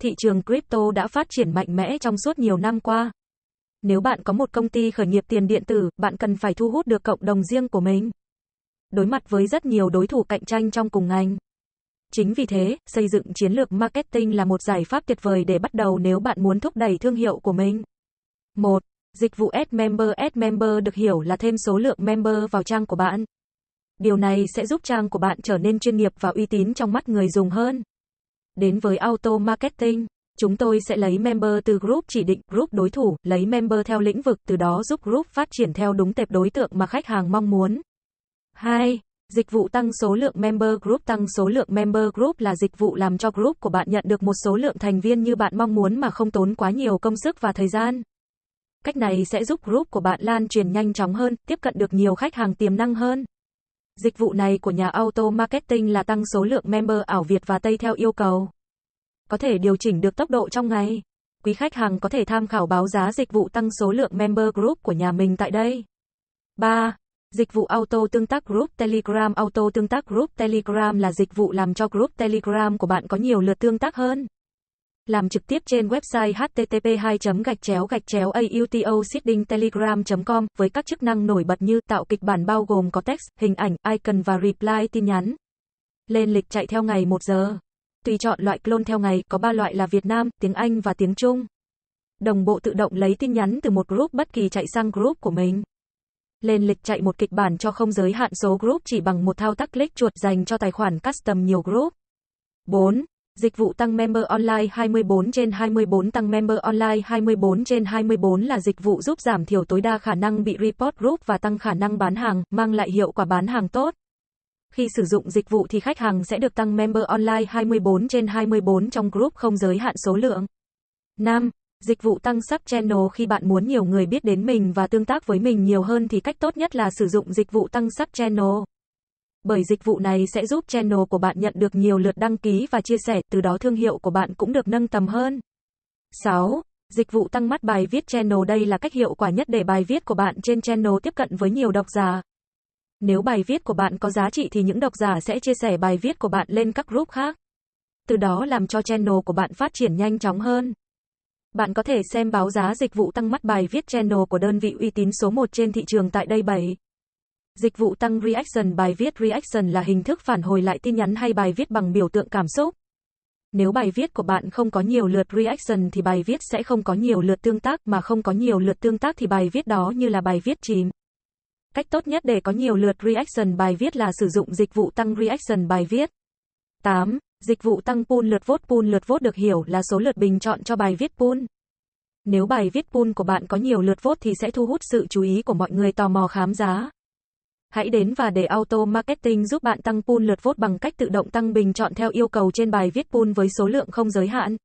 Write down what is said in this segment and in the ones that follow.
thị trường crypto đã phát triển mạnh mẽ trong suốt nhiều năm qua. Nếu bạn có một công ty khởi nghiệp tiền điện tử, bạn cần phải thu hút được cộng đồng riêng của mình. Đối mặt với rất nhiều đối thủ cạnh tranh trong cùng ngành. Chính vì thế, xây dựng chiến lược marketing là một giải pháp tuyệt vời để bắt đầu nếu bạn muốn thúc đẩy thương hiệu của mình. 1. Dịch vụ Ad Member Ad Member được hiểu là thêm số lượng member vào trang của bạn. Điều này sẽ giúp trang của bạn trở nên chuyên nghiệp và uy tín trong mắt người dùng hơn. Đến với Auto Marketing, chúng tôi sẽ lấy member từ group chỉ định group đối thủ, lấy member theo lĩnh vực từ đó giúp group phát triển theo đúng tệp đối tượng mà khách hàng mong muốn. 2. Dịch vụ tăng số lượng member group tăng số lượng member group là dịch vụ làm cho group của bạn nhận được một số lượng thành viên như bạn mong muốn mà không tốn quá nhiều công sức và thời gian. Cách này sẽ giúp group của bạn lan truyền nhanh chóng hơn, tiếp cận được nhiều khách hàng tiềm năng hơn. Dịch vụ này của nhà Auto Marketing là tăng số lượng member ảo Việt và Tây theo yêu cầu. Có thể điều chỉnh được tốc độ trong ngày. Quý khách hàng có thể tham khảo báo giá dịch vụ tăng số lượng member group của nhà mình tại đây. 3. Dịch vụ auto tương tác group Telegram Auto tương tác group Telegram là dịch vụ làm cho group Telegram của bạn có nhiều lượt tương tác hơn làm trực tiếp trên website http 2 gạch chéo gạch chéo auto telegram com với các chức năng nổi bật như tạo kịch bản bao gồm có text, hình ảnh, icon và reply tin nhắn. Lên lịch chạy theo ngày 1 giờ. Tùy chọn loại clone theo ngày, có 3 loại là Việt Nam, tiếng Anh và tiếng Trung. Đồng bộ tự động lấy tin nhắn từ một group bất kỳ chạy sang group của mình. Lên lịch chạy một kịch bản cho không giới hạn số group chỉ bằng một thao tác click chuột dành cho tài khoản custom nhiều group. 4. Dịch vụ tăng member online 24 trên 24 tăng member online 24 trên 24 là dịch vụ giúp giảm thiểu tối đa khả năng bị report group và tăng khả năng bán hàng, mang lại hiệu quả bán hàng tốt. Khi sử dụng dịch vụ thì khách hàng sẽ được tăng member online 24 trên 24 trong group không giới hạn số lượng. 5. Dịch vụ tăng sub channel khi bạn muốn nhiều người biết đến mình và tương tác với mình nhiều hơn thì cách tốt nhất là sử dụng dịch vụ tăng sub channel bởi dịch vụ này sẽ giúp channel của bạn nhận được nhiều lượt đăng ký và chia sẻ, từ đó thương hiệu của bạn cũng được nâng tầm hơn. 6. Dịch vụ tăng mắt bài viết channel đây là cách hiệu quả nhất để bài viết của bạn trên channel tiếp cận với nhiều độc giả. Nếu bài viết của bạn có giá trị thì những độc giả sẽ chia sẻ bài viết của bạn lên các group khác. Từ đó làm cho channel của bạn phát triển nhanh chóng hơn. Bạn có thể xem báo giá dịch vụ tăng mắt bài viết channel của đơn vị uy tín số 1 trên thị trường tại đây 7. Dịch vụ tăng reaction bài viết reaction là hình thức phản hồi lại tin nhắn hay bài viết bằng biểu tượng cảm xúc. Nếu bài viết của bạn không có nhiều lượt reaction thì bài viết sẽ không có nhiều lượt tương tác, mà không có nhiều lượt tương tác thì bài viết đó như là bài viết chìm. Cách tốt nhất để có nhiều lượt reaction bài viết là sử dụng dịch vụ tăng reaction bài viết. 8. Dịch vụ tăng pool lượt vote pool lượt vote được hiểu là số lượt bình chọn cho bài viết pool. Nếu bài viết pool của bạn có nhiều lượt vote thì sẽ thu hút sự chú ý của mọi người tò mò khám phá. Hãy đến và để Auto Marketing giúp bạn tăng pool lượt vote bằng cách tự động tăng bình chọn theo yêu cầu trên bài viết pool với số lượng không giới hạn.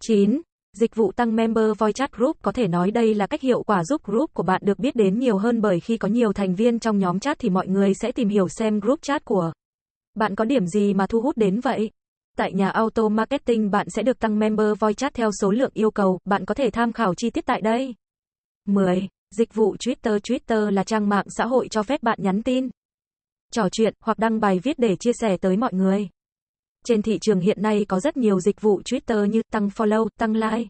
9. Dịch vụ tăng member voice chat group có thể nói đây là cách hiệu quả giúp group của bạn được biết đến nhiều hơn bởi khi có nhiều thành viên trong nhóm chat thì mọi người sẽ tìm hiểu xem group chat của bạn có điểm gì mà thu hút đến vậy. Tại nhà auto marketing bạn sẽ được tăng member voice chat theo số lượng yêu cầu, bạn có thể tham khảo chi tiết tại đây. 10. Dịch vụ Twitter Twitter là trang mạng xã hội cho phép bạn nhắn tin, trò chuyện hoặc đăng bài viết để chia sẻ tới mọi người. Trên thị trường hiện nay có rất nhiều dịch vụ Twitter như tăng follow, tăng like,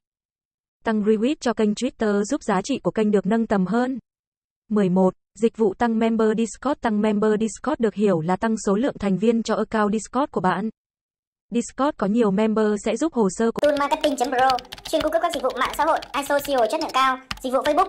tăng retweet cho kênh Twitter giúp giá trị của kênh được nâng tầm hơn. 11. Dịch vụ tăng member Discord Tăng member Discord được hiểu là tăng số lượng thành viên cho account Discord của bạn. Discord có nhiều member sẽ giúp hồ sơ của Tool Marketing Pro, chuyên cung cấp các dịch vụ mạng xã hội, iSocial chất lượng cao, dịch vụ Facebook,